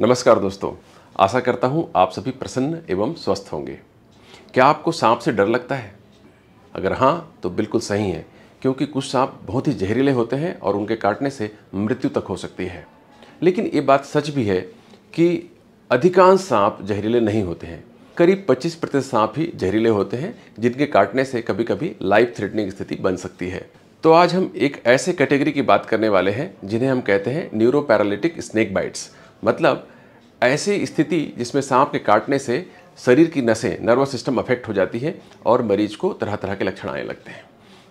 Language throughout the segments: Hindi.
नमस्कार दोस्तों आशा करता हूँ आप सभी प्रसन्न एवं स्वस्थ होंगे क्या आपको सांप से डर लगता है अगर हाँ तो बिल्कुल सही है क्योंकि कुछ सांप बहुत ही जहरीले होते हैं और उनके काटने से मृत्यु तक हो सकती है लेकिन ये बात सच भी है कि अधिकांश सांप जहरीले नहीं होते हैं करीब 25 प्रतिशत सांप ही जहरीले होते हैं जिनके काटने से कभी कभी लाइफ थ्रेटनिंग स्थिति बन सकती है तो आज हम एक ऐसे कैटेगरी की बात करने वाले हैं जिन्हें हम कहते हैं न्यूरोपैरालिटिक स्नैक स्नेक बाइट्स मतलब ऐसी स्थिति जिसमें सांप के काटने से शरीर की नसें नर्वस सिस्टम अफेक्ट हो जाती है और मरीज को तरह तरह के लक्षण आने लगते हैं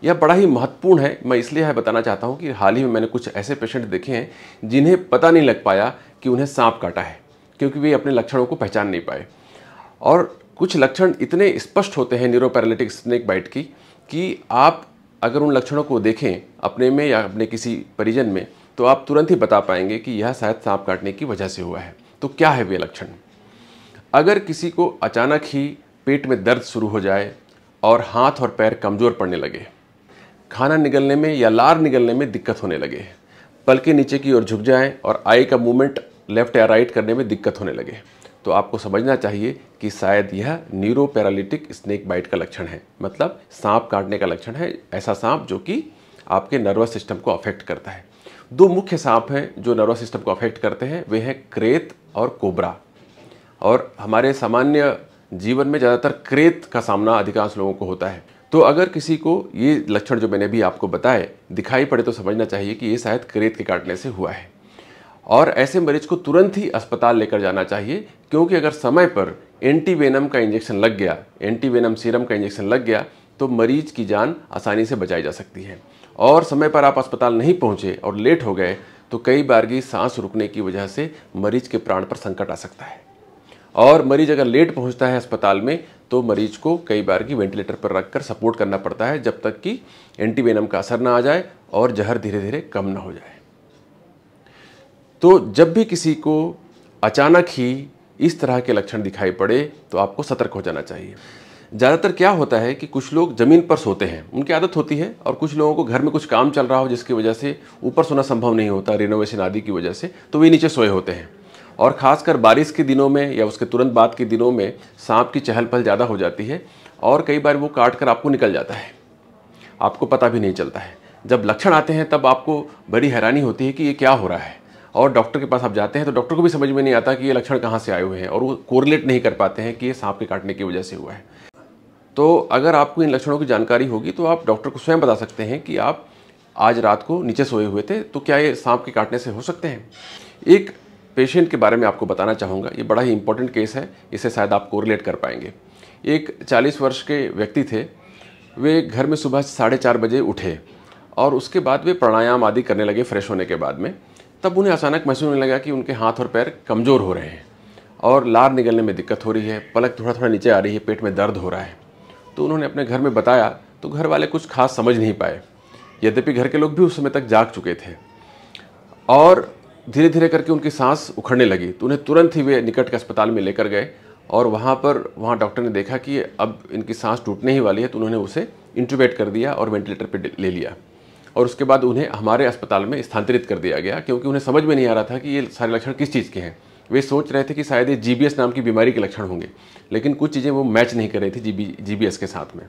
यह बड़ा ही महत्वपूर्ण है मैं इसलिए यह बताना चाहता हूँ कि हाल ही में मैंने कुछ ऐसे पेशेंट देखे हैं जिन्हें पता नहीं लग पाया कि उन्हें सांप काटा है क्योंकि वे अपने लक्षणों को पहचान नहीं पाए और कुछ लक्षण इतने स्पष्ट होते हैं न्यूरोपैरालिटिक स्नेक बाइट की कि आप अगर उन लक्षणों को देखें अपने में या अपने किसी परिजन में तो आप तुरंत ही बता पाएंगे कि यह शायद सांप काटने की वजह से हुआ है तो क्या है वे लक्षण अगर किसी को अचानक ही पेट में दर्द शुरू हो जाए और हाथ और पैर कमज़ोर पड़ने लगे खाना निगलने में या लार निगलने में दिक्कत होने लगे पलके नीचे की ओर झुक जाएं और आई का मूवमेंट लेफ़्ट या राइट करने में दिक्कत होने लगे तो आपको समझना चाहिए कि शायद यह न्यूरो पैरालिटिक स्नेक बाइट का लक्षण है मतलब सांप काटने का लक्षण है ऐसा सांप जो कि आपके नर्वस सिस्टम को अफेक्ट करता है दो मुख्य सांप हैं जो नर्वस सिस्टम को अफेक्ट करते हैं वे हैं क्रेत और कोबरा और हमारे सामान्य जीवन में ज़्यादातर क्रेत का सामना अधिकांश लोगों को होता है तो अगर किसी को ये लक्षण जो मैंने भी आपको बताए दिखाई पड़े तो समझना चाहिए कि ये शायद क्रेत के काटने से हुआ है और ऐसे मरीज को तुरंत ही अस्पताल लेकर जाना चाहिए क्योंकि अगर समय पर एंटीवेनम का इंजेक्शन लग गया एंटीवेनम सीरम का इंजेक्शन लग गया तो मरीज की जान आसानी से बचाई जा सकती है और समय पर आप अस्पताल नहीं पहुँचे और लेट हो गए तो कई बार की सांस रुकने की वजह से मरीज के प्राण पर संकट आ सकता है और मरीज अगर लेट पहुंचता है अस्पताल में तो मरीज को कई बार की वेंटिलेटर पर रखकर सपोर्ट करना पड़ता है जब तक कि एंटीवेनम का असर ना आ जाए और जहर धीरे धीरे कम ना हो जाए तो जब भी किसी को अचानक ही इस तरह के लक्षण दिखाई पड़े तो आपको सतर्क हो जाना चाहिए ज़्यादातर क्या होता है कि कुछ लोग ज़मीन पर सोते हैं उनकी आदत होती है और कुछ लोगों को घर में कुछ काम चल रहा हो जिसकी वजह से ऊपर सोना संभव नहीं होता रिनोवेशन आदि की वजह से तो वे नीचे सोए होते हैं और ख़ासकर बारिश के दिनों में या उसके तुरंत बाद के दिनों में सांप की चहल पहल ज़्यादा हो जाती है और कई बार वो काट कर आपको निकल जाता है आपको पता भी नहीं चलता है जब लक्षण आते हैं तब आपको बड़ी हैरानी होती है कि ये क्या हो रहा है और डॉक्टर के पास आप जाते हैं तो डॉक्टर को भी समझ में नहीं आता कि ये लक्षण कहाँ से आए हुए हैं और वो कोरिलेट नहीं कर पाते हैं कि ये सांप के काटने की वजह से हुआ है तो अगर आपको इन लक्षणों की जानकारी होगी तो आप डॉक्टर को स्वयं बता सकते हैं कि आप आज रात को नीचे सोए हुए थे तो क्या ये सांप के काटने से हो सकते हैं एक पेशेंट के बारे में आपको बताना चाहूँगा ये बड़ा ही इंपॉर्टेंट केस है इसे शायद आप कोरिलेट कर पाएंगे एक 40 वर्ष के व्यक्ति थे वे घर में सुबह साढ़े चार बजे उठे और उसके बाद वे प्राणायाम आदि करने लगे फ्रेश होने के बाद में तब उन्हें अचानक महसूस होने लगा कि उनके हाथ और पैर कमज़ोर हो रहे हैं और लार निकलने में दिक्कत हो रही है पलक थोड़ा थोड़ा नीचे आ रही है पेट में दर्द हो रहा है तो उन्होंने अपने घर में बताया तो घर वाले कुछ खास समझ नहीं पाए यद्यपि घर के लोग भी उस समय तक जाग चुके थे और धीरे धीरे करके उनकी सांस उखड़ने लगी तो उन्हें तुरंत ही वे निकट के अस्पताल में लेकर गए और वहाँ पर वहाँ डॉक्टर ने देखा कि अब इनकी सांस टूटने ही वाली है तो उन्होंने उसे इंटूबेट कर दिया और वेंटिलेटर पर ले लिया और उसके बाद उन्हें हमारे अस्पताल में स्थानांतरित कर दिया गया क्योंकि उन्हें समझ में नहीं आ रहा था कि ये सारे लक्षण किस चीज़ के हैं वे सोच रहे थे कि शायद ये जी नाम की बीमारी के लक्षण होंगे लेकिन कुछ चीज़ें वो मैच नहीं कर रही थी जी बी के साथ में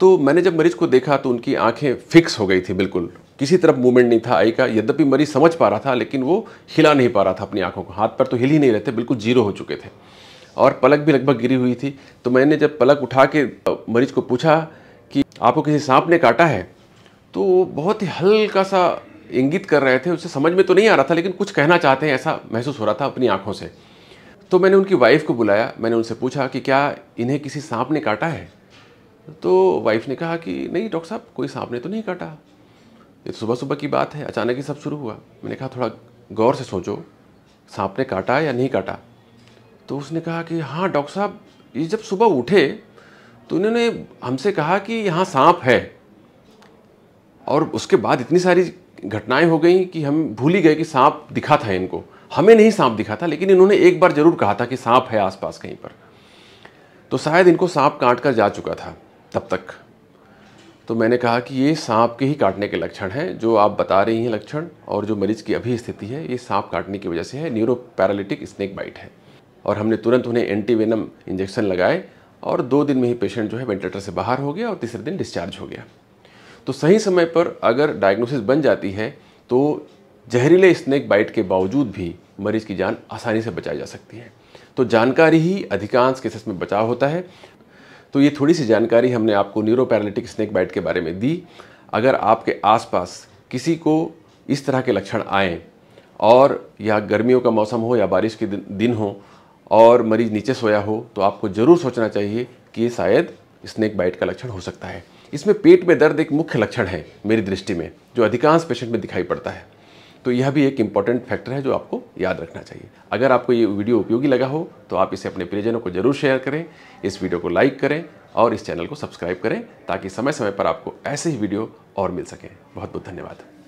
तो मैंने जब मरीज को देखा तो उनकी आंखें फिक्स हो गई थी बिल्कुल किसी तरफ मूवमेंट नहीं था आई का यद्यपि मरीज समझ पा रहा था लेकिन वो हिला नहीं पा रहा था अपनी आंखों को हाथ पर तो हिल ही नहीं रहे थे बिल्कुल जीरो हो चुके थे और पलक भी लगभग गिरी हुई थी तो मैंने जब पलक उठा के मरीज को पूछा कि आपको किसी सांप ने काटा है तो बहुत ही हल्का सा इंगित कर रहे थे उसे समझ में तो नहीं आ रहा था लेकिन कुछ कहना चाहते हैं ऐसा महसूस हो रहा था अपनी आंखों से तो मैंने उनकी वाइफ को बुलाया मैंने उनसे पूछा कि क्या इन्हें किसी सांप ने काटा है तो वाइफ ने कहा कि नहीं डॉक्टर साहब कोई सांप ने तो नहीं काटा ये तो सुबह सुबह की बात है अचानक ही सब शुरू हुआ मैंने कहा थोड़ा गौर से सोचो सांप ने काटा या नहीं काटा तो उसने कहा कि हाँ डॉक्टर साहब ये जब सुबह उठे तो उन्होंने हमसे कहा कि यहाँ सांप है और उसके बाद इतनी सारी घटनाएं हो गई कि हम भूल ही गए कि सांप दिखा था इनको हमें नहीं सांप दिखा था लेकिन इन्होंने एक बार जरूर कहा था कि सांप है आसपास कहीं पर तो शायद इनको सांप काट कर जा चुका था तब तक तो मैंने कहा कि ये सांप के ही काटने के लक्षण हैं जो आप बता रही हैं लक्षण और जो मरीज की अभी स्थिति है ये सांप काटने की वजह से है न्यूरो पैरालिटिक स्नेक बाइट है और हमने तुरंत उन्हें एंटीवेनम इंजेक्शन लगाए और दो दिन में ही पेशेंट जो है वेंटिलेटर से बाहर हो गया और तीसरे दिन डिस्चार्ज हो गया तो सही समय पर अगर डायग्नोसिस बन जाती है तो जहरीले स्नैक बाइट के बावजूद भी मरीज की जान आसानी से बचाई जा सकती है तो जानकारी ही अधिकांश केसेस में बचाव होता है तो ये थोड़ी सी जानकारी हमने आपको न्यूरो पैरालिटिक स्नैक बाइट के बारे में दी अगर आपके आसपास किसी को इस तरह के लक्षण आएँ और या गर्मियों का मौसम हो या बारिश के दिन, दिन हो और मरीज नीचे सोया हो तो आपको ज़रूर सोचना चाहिए कि ये शायद स्नैक बाइट का लक्षण हो सकता है इसमें पेट में दर्द एक मुख्य लक्षण है मेरी दृष्टि में जो अधिकांश पेशेंट में दिखाई पड़ता है तो यह भी एक इंपॉर्टेंट फैक्टर है जो आपको याद रखना चाहिए अगर आपको ये वीडियो उपयोगी लगा हो तो आप इसे अपने परिजनों को जरूर शेयर करें इस वीडियो को लाइक करें और इस चैनल को सब्सक्राइब करें ताकि समय समय पर आपको ऐसे ही वीडियो और मिल सकें बहुत बहुत धन्यवाद